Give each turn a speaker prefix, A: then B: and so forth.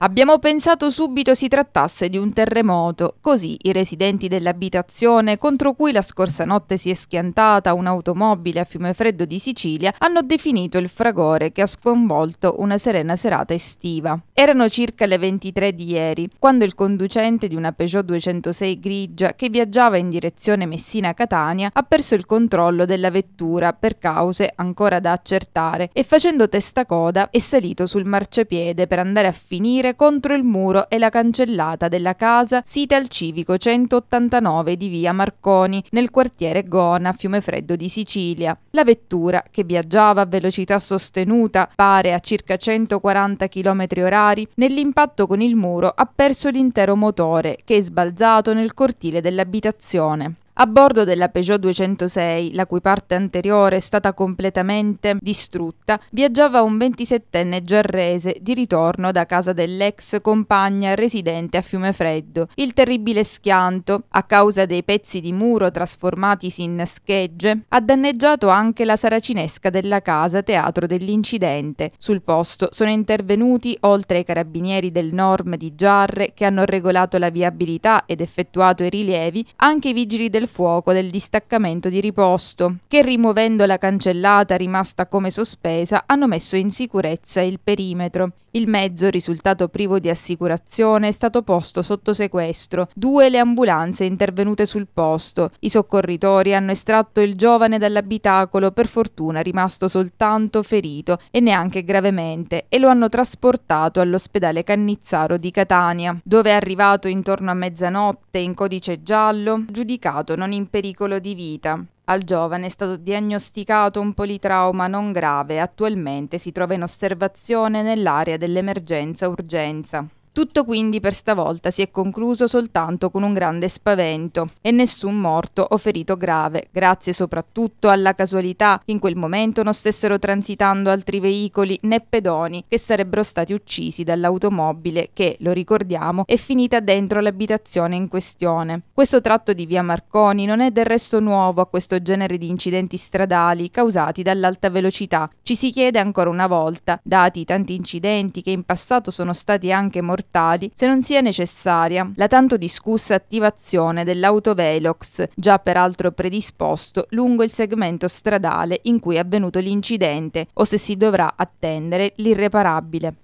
A: Abbiamo pensato subito si trattasse di un terremoto, così i residenti dell'abitazione, contro cui la scorsa notte si è schiantata un'automobile a fiume freddo di Sicilia, hanno definito il fragore che ha sconvolto una serena serata estiva. Erano circa le 23 di ieri, quando il conducente di una Peugeot 206 grigia che viaggiava in direzione Messina-Catania ha perso il controllo della vettura per cause ancora da accertare e facendo testa coda è salito sul marciapiede per andare a finire correre contro il muro e la cancellata della casa sita al civico 189 di via Marconi, nel quartiere Gona, Fiume Freddo di Sicilia. La vettura, che viaggiava a velocità sostenuta, pare a circa 140 km h nell'impatto con il muro ha perso l'intero motore, che è sbalzato nel cortile dell'abitazione. A bordo della Peugeot 206, la cui parte anteriore è stata completamente distrutta, viaggiava un 27enne giarrese di ritorno da casa dell'ex compagna residente a Fiume Freddo. Il terribile schianto, a causa dei pezzi di muro trasformatisi in schegge, ha danneggiato anche la saracinesca della casa teatro dell'incidente. Sul posto sono intervenuti, oltre ai carabinieri del Norm di Giarre che hanno regolato la viabilità ed effettuato i rilievi, anche i vigili del fuoco del distaccamento di riposto, che rimuovendo la cancellata rimasta come sospesa hanno messo in sicurezza il perimetro. Il mezzo, risultato privo di assicurazione, è stato posto sotto sequestro. Due le ambulanze intervenute sul posto. I soccorritori hanno estratto il giovane dall'abitacolo, per fortuna rimasto soltanto ferito e neanche gravemente, e lo hanno trasportato all'ospedale Cannizzaro di Catania, dove è arrivato intorno a mezzanotte in codice giallo, giudicato non in pericolo di vita. Al giovane è stato diagnosticato un politrauma non grave e attualmente si trova in osservazione nell'area dell'emergenza urgenza. Tutto quindi per stavolta si è concluso soltanto con un grande spavento e nessun morto o ferito grave, grazie soprattutto alla casualità che in quel momento non stessero transitando altri veicoli né pedoni che sarebbero stati uccisi dall'automobile che, lo ricordiamo, è finita dentro l'abitazione in questione. Questo tratto di via Marconi non è del resto nuovo a questo genere di incidenti stradali causati dall'alta velocità. Ci si chiede ancora una volta, dati i tanti incidenti che in passato sono stati anche mortali, accertati se non sia necessaria la tanto discussa attivazione dell'autovelox, già peraltro predisposto lungo il segmento stradale in cui è avvenuto l'incidente o se si dovrà attendere l'irreparabile.